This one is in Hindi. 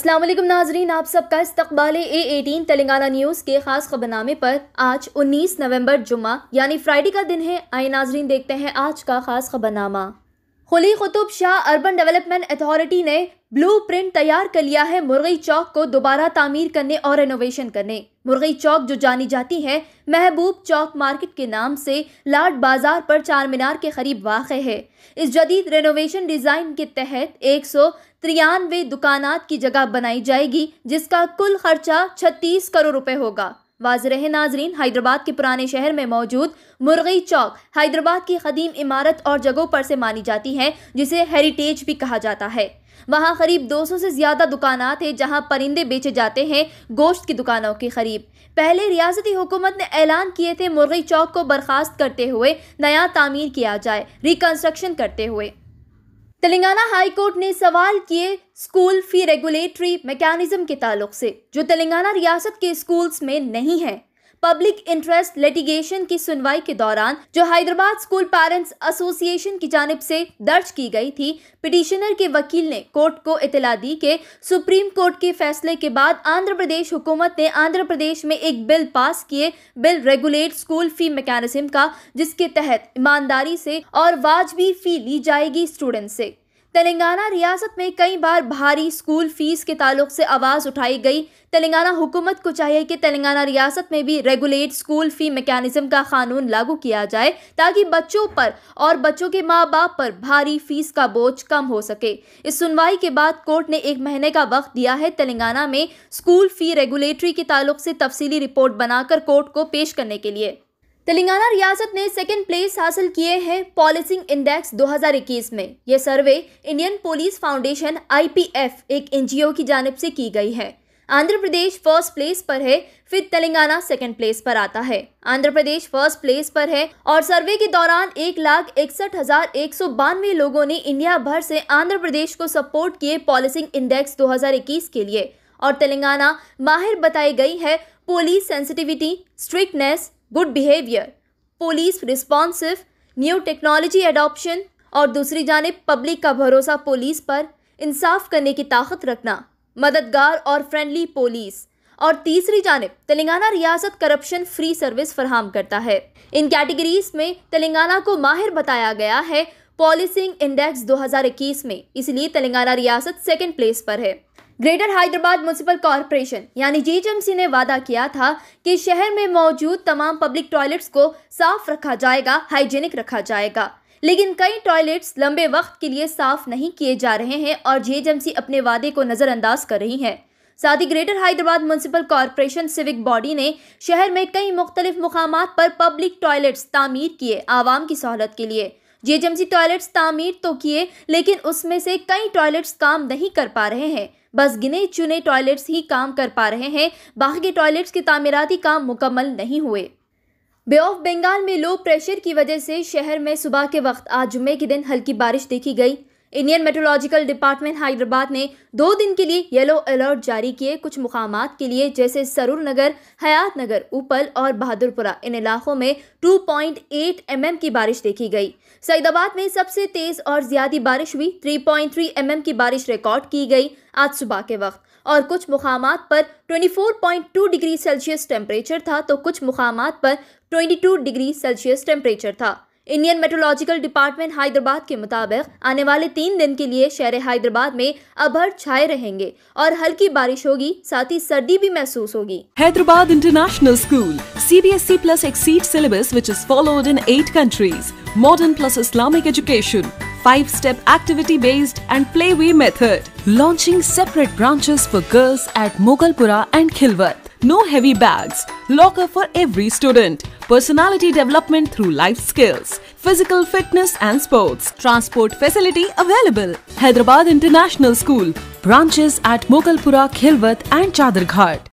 असलम नाजरीन आप सबका इस्तबाल ए एटीन तेलंगाना न्यूज़ के ख़ास खबरनामे पर आज 19 नवंबर जुमा यानी फ्राइडे का दिन है आए नाजरीन देखते हैं आज का ख़ास खबरनामा खुली Qutub Shah urban development authority ने ब्लू प्रिंट तैयार कर लिया है मुर्गी चौक को दोबारा तामीर करने और रेनोवेशन करने मुर्गी चौक जो जानी जाती है महबूब चौक मार्केट के नाम से लाट बाजार पर चार मीनार के करीब वाक़ है इस जदीद रेनोवेशन डिज़ाइन के तहत एक सौ तिरानवे दुकानात की जगह बनाई जाएगी जिसका कुल खर्चा छत्तीस करोड़ रुपए होगा वाजरह नाजरीन हैदराबाद के पुराने शहर में मौजूद मुर्गी चौक हैदराबाद की कदीम इमारत और जगहों पर से मानी जाती है जिसे हेरिटेज भी कहा जाता है वहाँ करीब 200 से ज़्यादा दुकाना थे जहाँ परिंदे बेचे जाते हैं गोश्त की दुकानों के करीब पहले रियासती हुकूमत ने ऐलान किए थे मुर्गी चौक को बर्खास्त करते हुए नया तामीर किया जाए रिकन्स्ट्रक्शन करते हुए तेलंगाना हाई कोर्ट ने सवाल किए स्कूल फी रेगुलेटरी मैकेनिज्म के ताल्लुक से जो तेलंगाना रियासत के स्कूल्स में नहीं है पब्लिक इंटरेस्ट लिटिगेशन की सुनवाई के दौरान जो हैदराबाद स्कूल पेरेंट्स एसोसिएशन की जानब से दर्ज की गई थी पिटिशनर के वकील ने कोर्ट को इतला दी कि सुप्रीम कोर्ट के फैसले के बाद आंध्र प्रदेश हुकूमत ने आंध्र प्रदेश में एक बिल पास किए bill regulate school fee mechanism का जिसके तहत ईमानदारी से और वाजबी फी ली जाएगी स्टूडेंट से तेलंगाना रियासत में कई बार भारी स्कूल फीस के ताल्लुक से आवाज़ उठाई गई तेलंगाना हुकूमत को चाहिए कि तेलंगाना रियासत में भी रेगुलेट स्कूल फ़ी मेकानिज़म का कानून लागू किया जाए ताकि बच्चों पर और बच्चों के माँ बाप पर भारी फीस का बोझ कम हो सके इस सुनवाई के बाद कोर्ट ने एक महीने का वक्त दिया है तेलंगाना में स्कूल फ़ी रेगुलेटरी के ताल्लुक से तफसीली रिपोर्ट बनाकर कोर्ट को पेश करने के लिए तेलंगाना रियासत ने सेकेंड प्लेस हासिल किए हैं पॉलिसिंग इंडेक्स 2021 में यह survey Indian police foundation IPF एक एनजीओ की जानब से की गई है आंध्र प्रदेश फर्स्ट प्लेस पर है फिर तेलंगाना सेकंड प्लेस पर आता है आंध्र प्रदेश फर्स्ट प्लेस पर है और सर्वे के दौरान एक लाख इकसठ हजार एक सौ बानवे लोगों ने इंडिया भर से आंध्र प्रदेश को सपोर्ट किए पॉलिसिंग इंडेक्स 2021 के लिए और तेलंगाना माहिर बताई गई है police sensitivity strictness good behaviour police responsive new technology adoption और दूसरी जानब पब्लिक का भरोसा पुलिस पर इंसाफ करने की ताकत रखना मददगार और फ्रेंडली पुलिस और तीसरी जानब तेलंगाना रियासत करप्शन फ्री सर्विस फराहम करता है इन कैटेगरीज में तेलंगाना को माहिर बताया गया है पॉलिसिंग इंडेक्स 2021 में इसलिए तेलंगाना रियासत सेकंड प्लेस पर है ग्रेटर हैदराबाद म्यूनसिपल कॉरपोरेशन यानी जीएचएमसी ने वादा किया था कि शहर में मौजूद तमाम पब्लिक टॉयलेट्स को साफ रखा जाएगा हाइजेनिक रखा जाएगा लेकिन कई टॉयलेट्स लंबे वक्त के लिए साफ नहीं किए जा रहे हैं और जीएचएमसी अपने वादे को नज़रअंदाज कर रही है साथ ही greater Hyderabad municipal corporation civic body ने शहर में कई मुख्तलिफ मुकाम पर पब्लिक टॉयलेट्स तामीर किए आवाम की सहूलत के लिए सी टॉयलेट्स तामीर तो किए लेकिन उसमें से कई टॉयलेट्स काम नहीं कर पा रहे हैं बस गिने चुने टॉयलेट्स ही काम कर पा रहे हैं बाकी के टॉयलेट्स के तामीराती काम मुकम्मल नहीं हुए बे ऑफ बंगाल में लो प्रेशर की वजह से शहर में सुबह के वक्त आज जुम्मे के दिन हल्की बारिश देखी गई इंडियन मेट्रोलॉजिकल डिपार्टमेंट हैदराबाद ने दो दिन के लिए येलो अलर्ट जारी किए कुछ मुकाम के लिए जैसे सरूर नगर हयात नगर उपल और बहादुरपुरा इन इलाकों में 2.8 पॉइंट mm की बारिश देखी गई सईदाबाद में सबसे तेज और ज्यादा बारिश हुई 3.3 पॉइंट mm की बारिश रिकॉर्ड की गई आज सुबह के वक्त और कुछ मुकाम पर 24.2 डिग्री सेल्सियस टेम्परेचर था तो कुछ मुकाम पर 22 डिग्री सेल्सियस टेम्परेचर था इंडियन मेट्रोलॉजिकल डिपार्टमेंट हैदराबाद के मुताबिक आने वाले तीन दिन के लिए शहर हैदराबाद में अभर छाए रहेंगे और हल्की बारिश होगी साथ ही सर्दी भी महसूस होगी Hyderabad international school C B S E plus exceed syllabus which is followed in eight countries modern plus Islamic education step activity based and play way method launching separate branches for girls at Mughalpura and Khilwat no heavy bags locker for every student personality development through life skills, physical fitness and sports. Transport facility available. Hyderabad International School, branches at Mokalpura, Khilwat and Chadarghat.